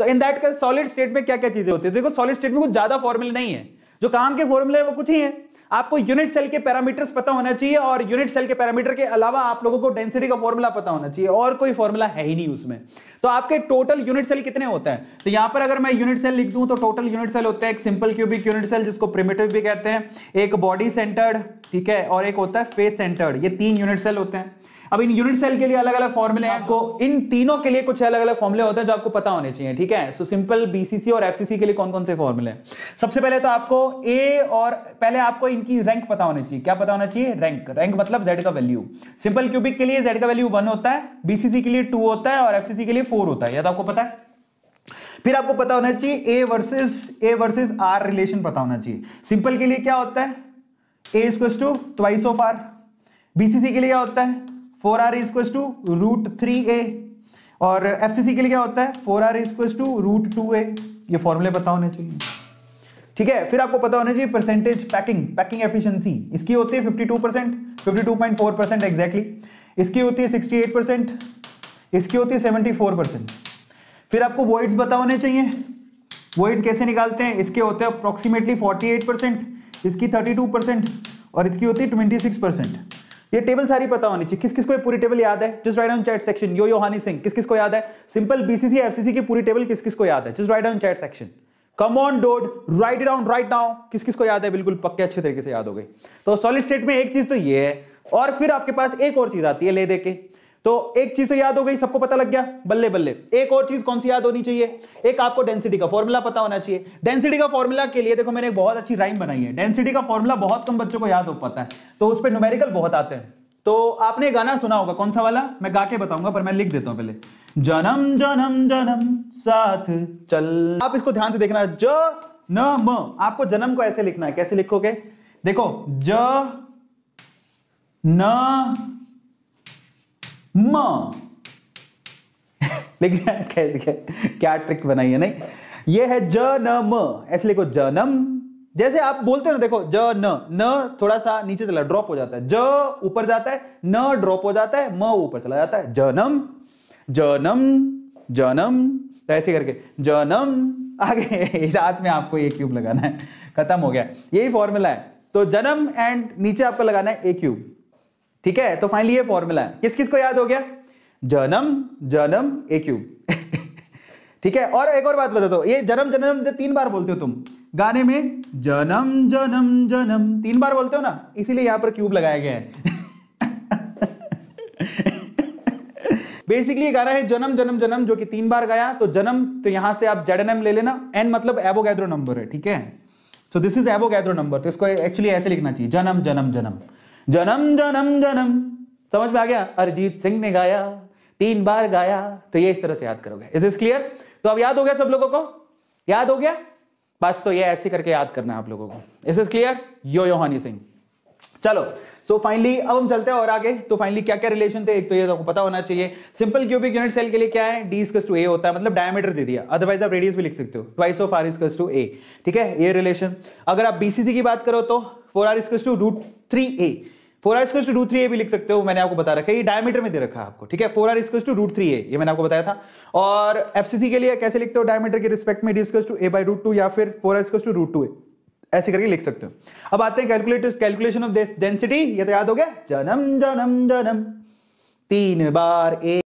तो in that case solid state में क्या क्या चीजें होती है देखो सॉलिड स्टेट में कुछ ज्यादा फॉर्मुले नहीं है जो काम के फॉर्मुले हैं वो कुछ ही है आपको यूनिट सेल के पैरामीटर्स पता होना चाहिए और यूनिट सेल के पैरामीटर के अलावा आप लोगों को डेंसिटी का फॉर्मूला पता होना चाहिए और कोई फॉर्मूला है ही नहीं उसमें तो आपके टोटल यूनिट सेल कितने होते हैं तो यहां पर अगर मैं यूनिट सेल लिख दूं तो टोटल यूनिट सेल होता है एक सिंपल क्यूबिक यूनिट सेल जिसको प्रिमेटिव भी कहते हैं एक बॉडी सेंटर्ड ठीक है और एक होता है फेस सेंटर्ड ये तीन यूनिट सेल होते हैं अब इन यूनिट सेल के लिए अलग अलग फॉर्मुले हैं आपको इन तीनों के लिए कुछ अलग अलग फॉर्मुले होते हैं जो आपको पता होने चाहिए ठीक है सो सिंपल बीसीसी और एफसीसी के लिए कौन कौन से फॉर्मुले हैं सबसे पहले तो आपको ए और पहले आपको इनकी रैंक पता होनी चाहिए क्या पता होना चाहिए रैंक रैंक मतलब जेड का वैल्यू सिंपल क्यूबिक के लिए जेड का वैल्यू वन होता है बीसीसी के लिए टू होता है और एफसीसी के लिए फोर होता है या तो आपको पता है फिर आपको पता होना चाहिए a versus a versus r relation पता होना चाहिए सिंपल के लिए क्या होता है ए स्क्वस to twice of r BCC के लिए क्या होता है फोर आर इजक्वस टू रूट थ्री ए और एफ के लिए क्या होता है फोर आर इजक्वस टू रूट टू ए ये फॉर्मूले पता होने चाहिए ठीक है फिर आपको पता होना चाहिए परसेंटेज पैकिंग पैकिंग एफिशिएंसी इसकी होती है 52 percent fifty two point four percent exactly इसकी होती है 68 परसेंट इसकी होती है 74 परसेंट फिर आपको वॉइड्स पता होने चाहिए वॉइड कैसे निकालते हैं इसके होते हैं अप्रोक्सीमेटली 48 परसेंट इसकी 32 परसेंट और इसकी होती है ट्वेंटी परसेंट ये टेबल सारी पता होनी चाहिए किस किस को पूरी टेबल याद है just write on chat section यो योहानी सिंह किस किस को याद है सिंपल बीसीसी एफसीसी की पूरी टेबल किस किस को याद है just write on chat section come on dude write down right now किस किस को याद है बिल्कुल पक्के अच्छे तरीके से याद हो गई तो सॉलिड स्टेट में एक चीज तो ये है और फिर आपके पास एक और चीज आती है ले देके के तो एक चीज तो याद हो गई सबको पता लग गया बल्ले बल्ले एक और चीज कौन सी याद होनी चाहिए एक आपको डेंसिटी का फॉर्मूला पता होना चाहिए डेंसिटी का फॉर्मूला के लिए देखो मैंने एक बहुत अच्छी राइम बनाई है डेंसिटी का फॉर्मूला बहुत कम बच्चों को याद हो पाता है तो उस पर न्यूमेरिकल बहुत आते हैं तो आपने गाना सुना होगा कौन सा वाला मैं गा के बताऊंगा पर मैं लिख देता हूं पहले जनम जनम जनम साथ चल आप इसको ध्यान से देखना ज न म आपको जन्म को ऐसे लिखना है कैसे लिखोगे देखो ज न म लेकिन कैसे क्या ट्रिक बनाई है नहीं ये है ज न म ऐसे लिखो जन्म जैसे आप बोलते हो ना देखो ज न न थोड़ा सा नीचे चला ड्रॉप हो जाता है ज ऊपर जाता है न ड्रॉप हो जाता है म ऊपर चला जाता है जनम जनम जनम तो ऐसे करके जनम आगे इस हाथ में आपको ए क्यूब लगाना है खत्म हो गया यही फॉर्मूला है तो जन्म एंड नीचे आपको लगाना है ए क्यूब ठीक है तो फाइनली ये फॉर्मूला है किस किस को याद हो गया जन्म जन्म ए क्यूब ठीक है और एक और बात बता दो ये जन्म जन्म तीन बार बोलते हो तुम गाने में जन्म जन्म जन्म तीन बार बोलते हो ना इसीलिए यहां पर क्यूब लगाया गया है बेसिकली ये गाना है जन्म जन्म जन्म जो कि तीन बार गाया तो जन्म तो यहां से आप जेड ले लेना एन मतलब एबोगैद्रो नंबर है ठीक है so this is Avogadro number तो इसको एक्चुअली ऐसे लिखना चाहिए जन्म जन्म जन्म जनम जनम जनम समझ में आ गया अरिजीत सिंह ने गाया तीन बार गाया तो ये इस तरह से याद करोगे इज इज क्लियर तो अब याद हो गया सब लोगों को याद हो गया बस तो ये ऐसे करके याद करना है आप लोगों को is is clear yo yo Honey Singh चलो सो so फाइनली अब हम चलते हैं और आगे तो फाइनली क्या क्या रिलेशन थे एक तो ये तो आपको पता होना चाहिए सिंपल क्यूबिक यूनिट सेल के लिए क्या है डी स्कस टू ए होता है मतलब डायमीटर दे दिया अदरवाइज आप रेडियस भी लिख सकते हो ट्वाइस ऑफ आर स्कस टू ए ठीक है ये रिलेशन अगर आप बीसीसी की बात करो तो फोर आर स्कस two root three A four are स्क्स टू रूट थ्री ए भी लिख सकते हो मैंने आपको बता रखा है ये डायमीटर में दे रखा है आपको ठीक है फोर आर स्क्स टू रूट थ्री ए ये मैंने आपको बताया था और एफसीसी के लिए कैसे लिखते हो डायमीटर के रिस्पेक्ट में d equals to a by root two या फिर फोर आर स्क्स टू रूट टू ए ऐसे करके लिख सकते हो अब आते हैं कैलकुलेटर कैलकुलेशन ऑफ डेंसिटी ये तो याद हो गया जन्म जन्म जन्म तीन बार ए